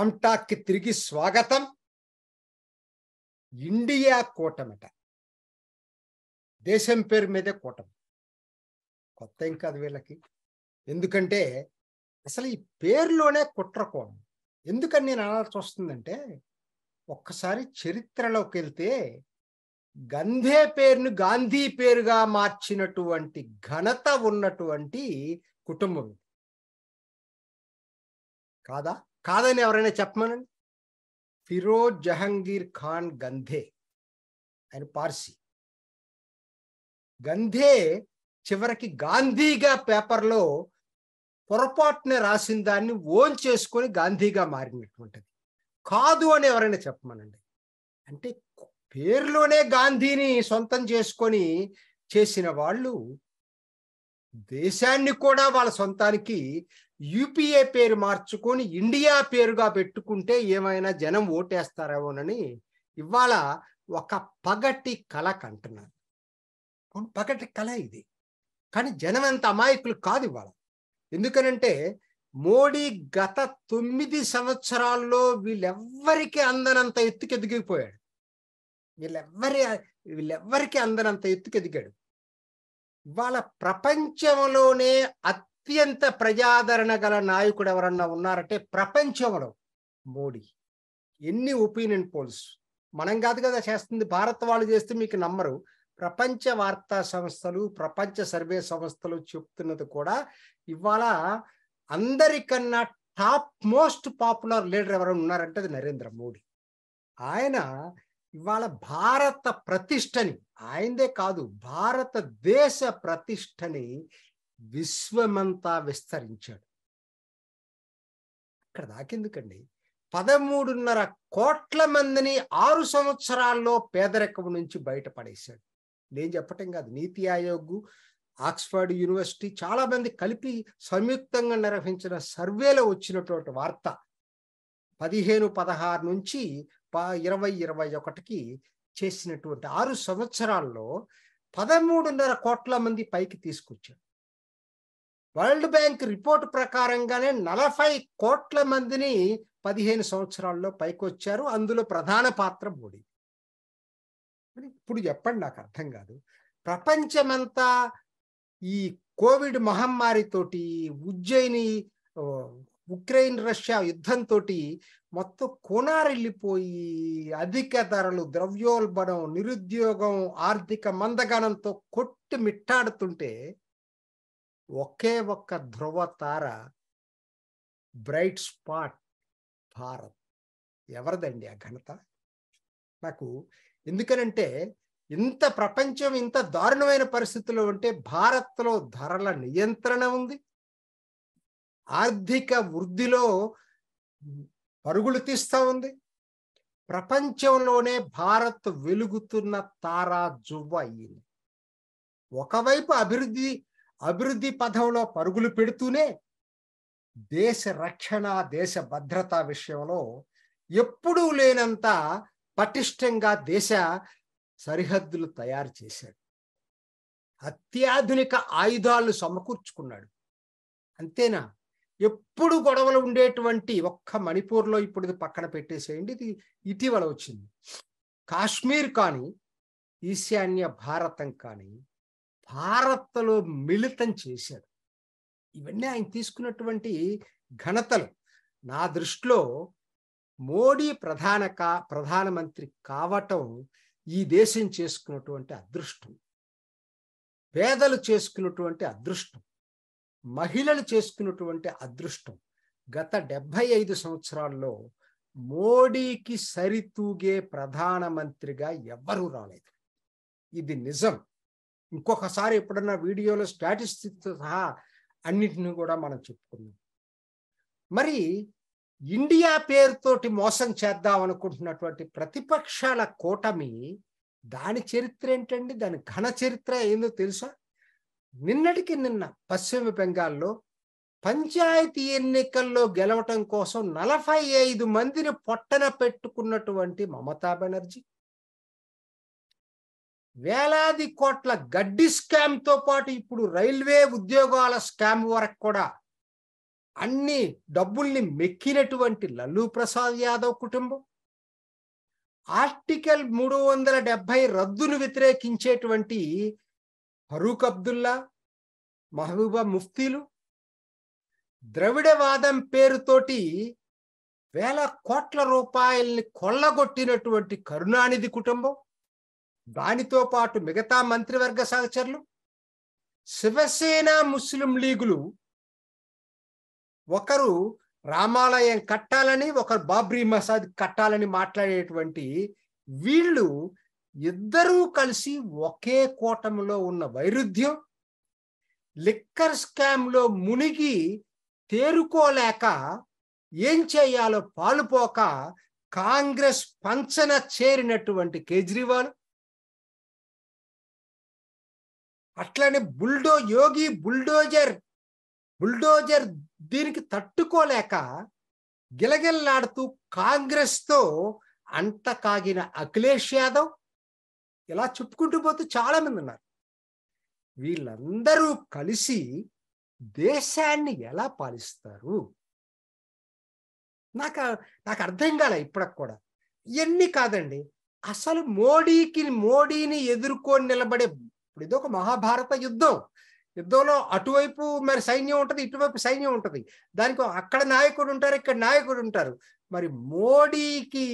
కాంటాక్కి తిరిగి స్వాగతం ఇండియా కూటమిట దేశం పేరు మీదే కూటమి కొత్త ఏం కాదు వీళ్ళకి ఎందుకంటే అసలు ఈ పేరులోనే కుట్రకోణం ఎందుకని నేను అనాల్సి వస్తుందంటే ఒక్కసారి చరిత్రలోకి వెళ్తే గంధే పేరును గాంధీ పేరుగా మార్చినటువంటి ఘనత ఉన్నటువంటి కుటుంబం కాదా కాదని ఎవరైనా చెప్పమనండి ఫిరోజ్ జహంగీర్ ఖాన్ గంధే ఆయన పార్సీ గంధే చివరికి గాంధీగా పేపర్లో పొరపాటున రాసిన దాన్ని ఓన్ చేసుకొని గాంధీగా మారినటువంటిది కాదు అని ఎవరైనా చెప్పమనండి అంటే పేరులోనే గాంధీని సొంతం చేసుకొని చేసిన వాళ్ళు దేశాన్ని కూడా వాళ్ళ సొంతానికి యూపీఏ పేరు మార్చుకొని ఇండియా పేరుగా పెట్టుకుంటే ఏమైనా జనం ఓటేస్తారేమోనని ఇవాళ ఒక పగటి కళ కంటున్నారు పగటి కళ ఇది కానీ జనం ఎంత అమాయకులు కాదు ఇవాళ ఎందుకనంటే మోడీ గత తొమ్మిది సంవత్సరాల్లో వీళ్ళెవ్వరికి అందనంత ఎత్తుకెదిగిపోయాడు వీళ్ళెవ్వరి వీళ్ళెవ్వరికి అందనంత ఎత్తుకెదిగాడు ఇవాళ ప్రపంచంలోనే అతి అత్యంత ప్రజాదరణ గల నాయకుడు ఎవరన్నా ఉన్నారంటే ప్రపంచంలో మోడీ ఎన్ని ఒపీనియన్ పోల్స్ మనం కాదు కదా చేస్తుంది భారత్ వాళ్ళు చేస్తే మీకు నమ్మరు ప్రపంచ వార్తా సంస్థలు ప్రపంచ సర్వే సంస్థలు చెప్తున్నది కూడా ఇవాళ అందరికన్నా టాప్ మోస్ట్ పాపులర్ లీడర్ ఎవరైనా ఉన్నారంటే అది నరేంద్ర మోడీ ఆయన ఇవాళ భారత ప్రతిష్టని ఆయనదే కాదు భారతదేశ ప్రతిష్టని విశ్వమంతా విస్తరించాడు ఇక్కడ దాకెందుకండి పదమూడున్నర కోట్ల మందిని ఆరు సంవత్సరాల్లో పేదరికం నుంచి బయటపడేశాడు నేను చెప్పటం కాదు నీతి ఆయోగ్ ఆక్స్ఫర్డ్ యూనివర్సిటీ చాలా మంది కలిపి సంయుక్తంగా నిర్వహించిన సర్వేలో వచ్చినటువంటి వార్త పదిహేను పదహారు నుంచి ఇరవై ఇరవై ఒకటికి చేసినటువంటి ఆరు సంవత్సరాల్లో పదమూడున్నర కోట్ల మంది పైకి తీసుకొచ్చాడు వరల్డ్ బ్యాంక్ రిపోర్ట్ ప్రకారంగానే నలభై కోట్ల మందిని పదిహేను సంవత్సరాల్లో పైకొచ్చారు అందులో ప్రధాన పాత్ర మోడీ ఇప్పుడు చెప్పండి నాకు అర్థం కాదు ప్రపంచమంతా ఈ కోవిడ్ మహమ్మారితోటి ఉజ్జయిని ఉక్రెయిన్ రష్యా యుద్ధంతో మొత్తం కొనారెళ్ళిపోయి అధిక ధరలు ద్రవ్యోల్బణం నిరుద్యోగం ఆర్థిక మందగణంతో కొట్టి మిట్టాడుతుంటే ఒకే ఒక్క ధ్రువ తార బ్రైట్ స్పాట్ భారత్ ఎవరిదండి ఆ ఘనత నాకు ఎందుకనంటే ఇంత ప్రపంచం ఇంత దారుణమైన పరిస్థితుల్లో ఉంటే భారత్లో ధరల నియంత్రణ ఉంది ఆర్థిక వృద్ధిలో పరుగులు తీస్తూ ఉంది ప్రపంచంలోనే భారత్ వెలుగుతున్న తారా జువ్వ అయ్యింది ఒకవైపు అభివృద్ధి అభివృద్ధి పథంలో పరుగులు పెడుతూనే దేశ రక్షణ దేశ భద్రత విషయంలో ఎప్పుడూ లేనంత పటిష్టంగా దేశ సరిహద్దులు తయారు చేశాడు అత్యాధునిక ఆయుధాలను సమకూర్చుకున్నాడు అంతేనా ఎప్పుడు గొడవలు ఉండేటువంటి ఒక్క మణిపూర్లో ఇప్పుడు పక్కన పెట్టేసేయండి ఇది ఇటీవల వచ్చింది కాశ్మీర్ కానీ ఈశాన్య భారతం కానీ భారత్లో మిళితం చేశాడు ఇవన్నీ ఆయన తీసుకున్నటువంటి ఘనతలు నా దృష్టిలో మోడీ ప్రధాన కా ప్రధానమంత్రి కావటం ఈ దేశం చేసుకున్నటువంటి అదృష్టం పేదలు చేసుకున్నటువంటి అదృష్టం మహిళలు చేసుకున్నటువంటి అదృష్టం గత డెబ్బై ఐదు సంవత్సరాల్లో మోడీకి సరితూగే ప్రధానమంత్రిగా ఎవ్వరూ రాలేదు ఇది నిజం ఇంకొకసారి ఎప్పుడన్నా వీడియోలో స్టాటిస్టిక్స్ సహా అన్నిటిని కూడా మనం చెప్పుకున్నాం మరి ఇండియా పేరుతోటి మోసం చేద్దాం అనుకుంటున్నటువంటి ప్రతిపక్షాల కూటమి దాని చరిత్ర ఏంటండి దాని ఘన చరిత్ర ఏందో తెలుసా నిన్నటికి నిన్న పశ్చిమ బెంగాల్లో పంచాయతీ ఎన్నికల్లో గెలవటం కోసం నలభై ఐదు మందిని పొట్టన పెట్టుకున్నటువంటి మమతా బెనర్జీ వేలాది కోట్ల గడ్డి స్కామ్తో పాటు ఇప్పుడు రైల్వే ఉద్యోగాల స్కామ్ వరకు కూడా అన్ని డబ్బుల్ని మెక్కినటువంటి లల్లూ ప్రసాద్ యాదవ్ కుటుంబం ఆర్టికల్ మూడు వందల డెబ్బై రద్దును వ్యతిరేకించేటువంటి ఫరూక్ అబ్దుల్లా మహబూబా ముఫ్తీలు ద్రవిడవాదం పేరుతోటి వేల కోట్ల రూపాయల్ని కొల్లగొట్టినటువంటి కరుణానిధి కుటుంబం దానితో పాటు మిగతా మంత్రివర్గ సహచరులు శివసేన ముస్లిం లీగులు ఒకరు రామాలయం కట్టాలని ఒకరు బాబ్రీ మసాద్ కట్టాలని మాట్లాడేటువంటి వీళ్ళు ఇద్దరూ కలిసి ఒకే కూటమిలో ఉన్న వైరుధ్యం లిక్కర్ స్కామ్లో మునిగి తేరుకోలేక ఏం చేయాలో పాలుపోక కాంగ్రెస్ పంచన చేరినటువంటి కేజ్రీవాల్ అట్లానే బుల్డో యోగి బుల్డోజర్ బుల్డోజర్ దీనికి తట్టుకోలేక గిలగిల్లాడుతూ కాంగ్రెస్తో అంట కాగిన అఖిలేష్ యాదవ్ ఇలా చెప్పుకుంటూ పోతూ చాలామంది ఉన్నారు వీళ్ళందరూ కలిసి దేశాన్ని ఎలా పాలిస్తారు నాకు నాకు అర్థం కాలే ఇప్పటికి కూడా ఇవన్నీ కాదండి అసలు మోడీకి మోడీని ఎదుర్కొని నిలబడే ఇప్పుడు ఇదొక మహాభారత యుద్ధం యుద్ధంలో అటువైపు మరి సైన్యం ఉంటుంది ఇటువైపు సైన్యం ఉంటుంది దానికి అక్కడ నాయకుడు ఉంటారు ఇక్కడ నాయకుడు ఉంటారు మరి మోడీకి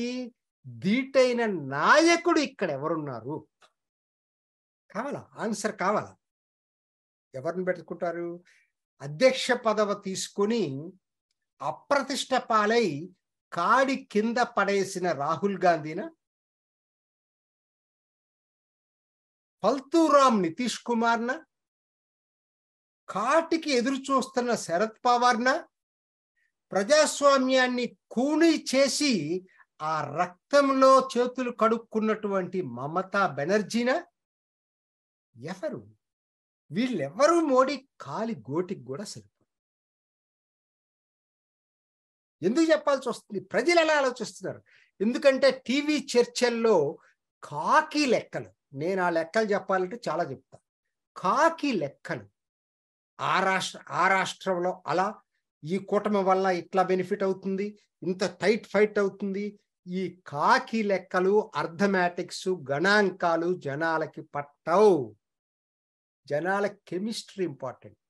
దీటైన నాయకుడు ఇక్కడ ఎవరున్నారు కావాలా ఆన్సర్ కావాలా ఎవరిని పెట్టుకుంటారు అధ్యక్ష పదవి తీసుకుని అప్రతిష్ట పాలై కాడి కింద పడేసిన రాహుల్ గాంధీనా పల్తూరాం నితీష్ కుమార్న కాటికి ఎదురు చూస్తున్న శరద్ పవార్న ప్రజాస్వామ్యాన్ని కూణీ చేసి ఆ రక్తంలో చేతులు కడుక్కున్నటువంటి మమతా బెనర్జీన ఎవరు వీళ్ళెవరూ మోడీ కాలి గోటికి కూడా సరిపో ఎందుకు చెప్పాల్సి వస్తుంది ప్రజలు ఎలా ఆలోచిస్తున్నారు ఎందుకంటే టీవీ చర్చల్లో కాకి లెక్కలు నేను ఆ లెక్కలు చెప్పాలంటే చాలా చెప్తా కాకి లెక్కలు ఆ రాష్ట్ర ఆ రాష్ట్రంలో అలా ఈ కూటమి వల్ల ఇట్లా బెనిఫిట్ అవుతుంది ఇంత టైట్ ఫైట్ అవుతుంది ఈ కాకి లెక్కలు అర్థమెటిక్స్ గణాంకాలు జనాలకి పట్టవు జనాల కెమిస్ట్రీ ఇంపార్టెంట్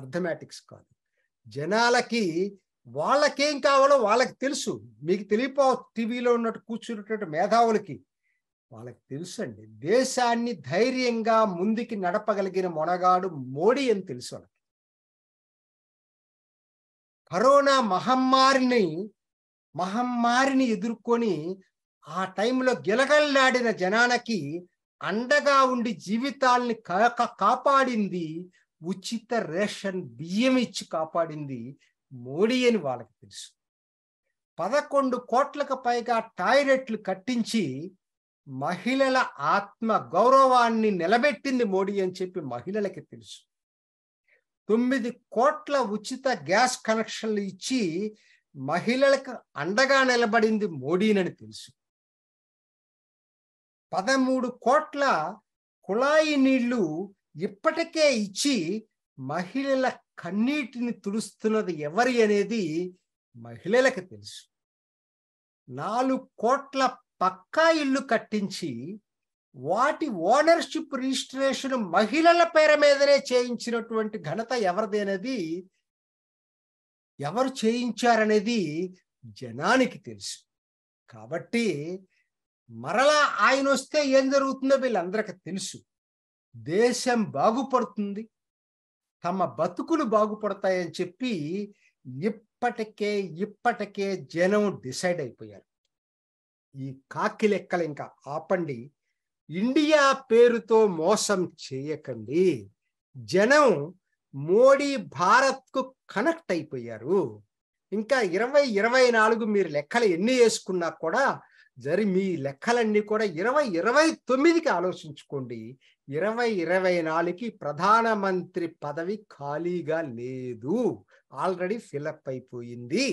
అర్థమెటిక్స్ కాదు జనాలకి వాళ్ళకేం కావాలో వాళ్ళకి తెలుసు మీకు తెలియపో టీవీలో ఉన్నట్టు కూర్చున్నటువంటి మేధావులకి వాళ్ళకి తెలుసండి దేశాన్ని ధైర్యంగా ముందుకి నడపగలిగిన మొనగాడు మోడీ అని తెలుసు వాళ్ళకి కరోనా మహమ్మారిని మహమ్మారిని ఎదుర్కొని ఆ టైంలో గిలగల్లాడిన జనానికి అండగా ఉండి జీవితాల్ని కాపాడింది ఉచిత రేషన్ బియ్యం ఇచ్చి కాపాడింది మోడీ అని వాళ్ళకి తెలుసు పదకొండు కోట్లకు పైగా టాయిలెట్లు కట్టించి మహిళల ఆత్మ గౌరవాన్ని నిలబెట్టింది మోడీ అని చెప్పి మహిళలకి తెలుసు తొమ్మిది కోట్ల ఉచిత గ్యాస్ కనెక్షన్లు ఇచ్చి మహిళలకు అండగా నిలబడింది మోడీనని తెలుసు పదమూడు కోట్ల కుళాయి నీళ్లు ఇప్పటికే ఇచ్చి మహిళల కన్నీటిని తుడుస్తున్నది ఎవరి అనేది మహిళలకు తెలుసు నాలుగు కోట్ల పక్కా ఇల్లు కట్టించి వాటి ఓనర్షిప్ రిజిస్ట్రేషన్ మహిళల పేర మీదనే చేయించినటువంటి ఘనత ఎవరిది అనేది ఎవరు చేయించారనేది జనానికి తెలుసు కాబట్టి మరలా ఆయన వస్తే ఏం జరుగుతుందో వీళ్ళందరికీ తెలుసు దేశం బాగుపడుతుంది తమ బతుకులు బాగుపడతాయని చెప్పి ఇప్పటికే ఇప్పటికే జనం డిసైడ్ అయిపోయారు ఈ కాకి లెక్కలు ఇంకా ఆపండి ఇండియా పేరుతో మోసం చేయకండి జనం మోడీ భారత్కు కనెక్ట్ అయిపోయారు ఇంకా ఇరవై ఇరవై నాలుగు మీరు లెక్కలు ఎన్ని వేసుకున్నా కూడా జరి మీ లెక్కలన్నీ కూడా ఇరవై ఇరవై తొమ్మిదికి ఆలోచించుకోండి ఇరవై ఇరవై నాలుగుకి ప్రధానమంత్రి పదవి ఖాళీగా లేదు ఆల్రెడీ ఫిలప్ అయిపోయింది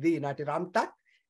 ఇది నాటి రామ్ టాక్